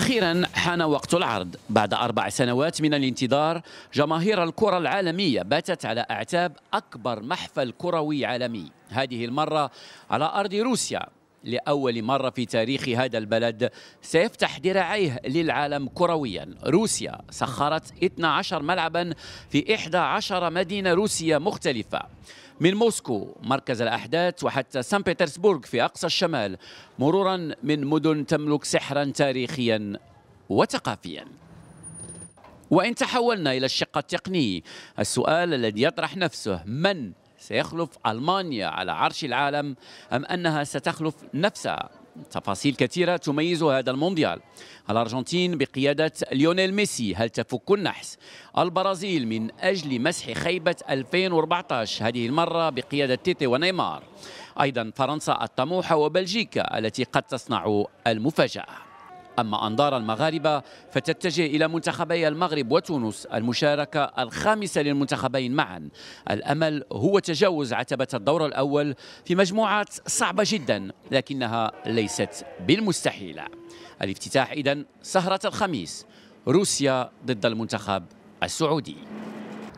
أخيرا حان وقت العرض بعد أربع سنوات من الانتظار جماهير الكرة العالمية باتت على أعتاب أكبر محفل كروي عالمي هذه المرة على أرض روسيا لأول مرة في تاريخ هذا البلد سيفتح ذراعيه للعالم كرويا روسيا سخرت 12 ملعبا في 11 مدينة روسية مختلفة من موسكو مركز الأحداث وحتى سان بيترسبورغ في أقصى الشمال مرورا من مدن تملك سحرا تاريخيا وثقافيا وإن تحولنا إلى الشق التقني السؤال الذي يطرح نفسه من سيخلف ألمانيا على عرش العالم أم أنها ستخلف نفسها تفاصيل كثيرة تميز هذا المونديال الأرجنتين بقيادة ليونيل ميسي هل تفك النحس البرازيل من أجل مسح خيبة 2014 هذه المرة بقيادة تيتي ونيمار أيضا فرنسا الطموحة وبلجيكا التي قد تصنع المفاجأة أما أنظار المغاربة فتتجه إلى منتخبي المغرب وتونس المشاركة الخامسة للمنتخبين معا الأمل هو تجاوز عتبة الدور الأول في مجموعات صعبة جدا لكنها ليست بالمستحيلة الافتتاح إذن سهرة الخميس روسيا ضد المنتخب السعودي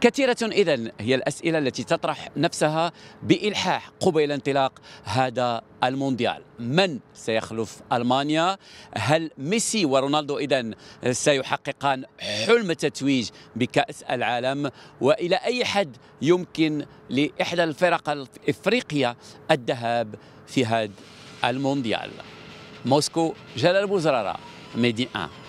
كثيرة إذا هي الأسئلة التي تطرح نفسها بإلحاح قبيل انطلاق هذا المونديال من سيخلف ألمانيا هل ميسي ورونالدو إذا سيحققان حلم التتويج بكأس العالم وإلى أي حد يمكن لإحدى الفرق الإفريقية الذهاب في هذا المونديال موسكو جلال بوزرارة ميدي 1